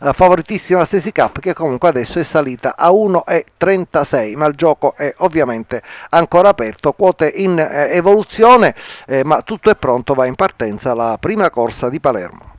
Eh, favoritissima Stacy Cup che comunque adesso è salita a 1,36 ma il gioco è ovviamente ancora aperto quote in eh, evoluzione eh, ma tutto è pronto va in partenza la prima corsa di Palermo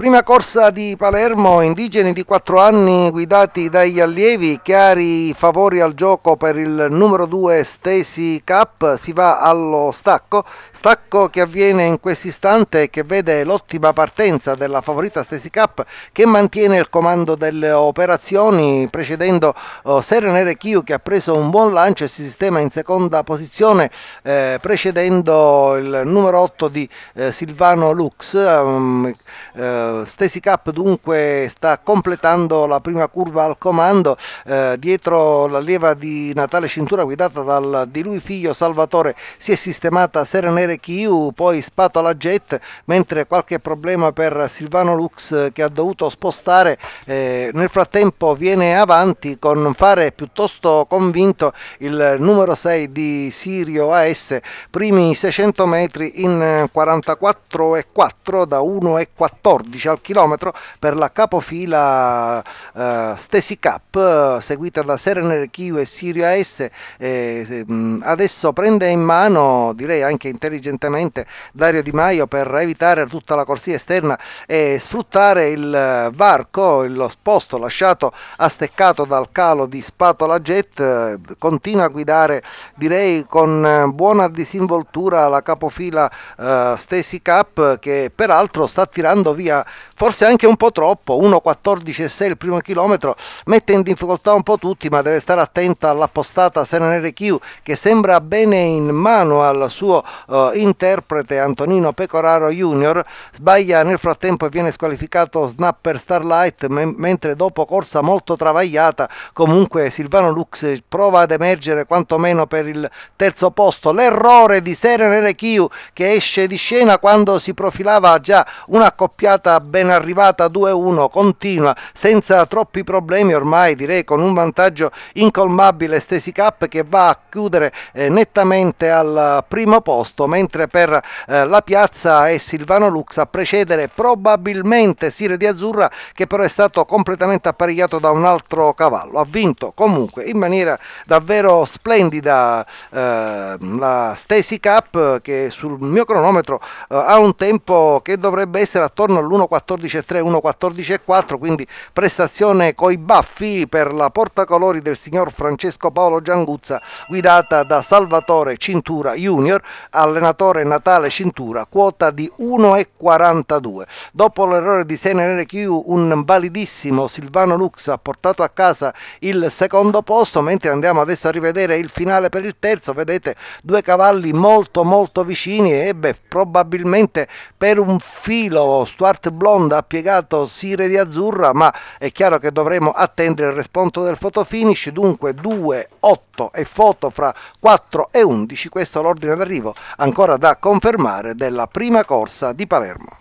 Prima corsa di Palermo, indigeni di 4 anni guidati dagli allievi, chiari favori al gioco per il numero 2 Stacy Cup, si va allo stacco, stacco che avviene in questo istante e che vede l'ottima partenza della favorita Stacy Cup che mantiene il comando delle operazioni precedendo oh, Serenere Chiu che ha preso un buon lancio e si sistema in seconda posizione eh, precedendo il numero 8 di eh, Silvano Lux. Um, eh, Stacy Cup dunque sta completando la prima curva al comando eh, dietro l'allieva di Natale Cintura guidata dal di lui figlio Salvatore si è sistemata Serenere Chiu poi Spatola Jet mentre qualche problema per Silvano Lux che ha dovuto spostare eh, nel frattempo viene avanti con fare piuttosto convinto il numero 6 di Sirio AS primi 600 metri in 44 e 4 da 1 e 14 11 al chilometro per la capofila eh, Stesi Cup eh, seguita da Serena Kiu e Sirio AS eh, mm, adesso prende in mano direi anche intelligentemente Dario Di Maio per evitare tutta la corsia esterna e sfruttare il varco, lo sposto lasciato asteccato dal calo di Spatola Jet eh, continua a guidare direi con eh, buona disinvoltura la capofila eh, Stesi Cup che peraltro sta tirando via forse anche un po' troppo, 1.14.6 il primo chilometro, mette in difficoltà un po' tutti, ma deve stare attento all'appostata Serenere Chiu che sembra bene in mano al suo uh, interprete Antonino Pecoraro Junior, sbaglia nel frattempo e viene squalificato Snapper Starlight, mentre dopo corsa molto travagliata comunque Silvano Lux prova ad emergere quantomeno per il terzo posto. L'errore di Serenere Chiu che esce di scena quando si profilava già un'accoppiata ben arrivata 2-1 continua senza troppi problemi ormai direi con un vantaggio incolmabile Stesi Cup che va a chiudere eh, nettamente al primo posto mentre per eh, la piazza è Silvano Lux a precedere probabilmente Sire di Azzurra che però è stato completamente apparecchiato da un altro cavallo ha vinto comunque in maniera davvero splendida eh, la Stesi Cup che sul mio cronometro eh, ha un tempo che dovrebbe essere attorno all'1 1.14.3, 1.14.4, quindi prestazione coi baffi per la portacolori del signor Francesco Paolo Gianguzza, guidata da Salvatore Cintura Junior, allenatore Natale Cintura, quota di 1.42. Dopo l'errore di Senere Q, un validissimo Silvano Lux ha portato a casa il secondo posto, mentre andiamo adesso a rivedere il finale per il terzo, vedete due cavalli molto molto vicini e beh, probabilmente per un filo Stuart Vest Blonda ha piegato Sire di Azzurra, ma è chiaro che dovremo attendere il responso del fotofinish, dunque 2, 8 e foto fra 4 e 11, questo è l'ordine d'arrivo ancora da confermare della prima corsa di Palermo.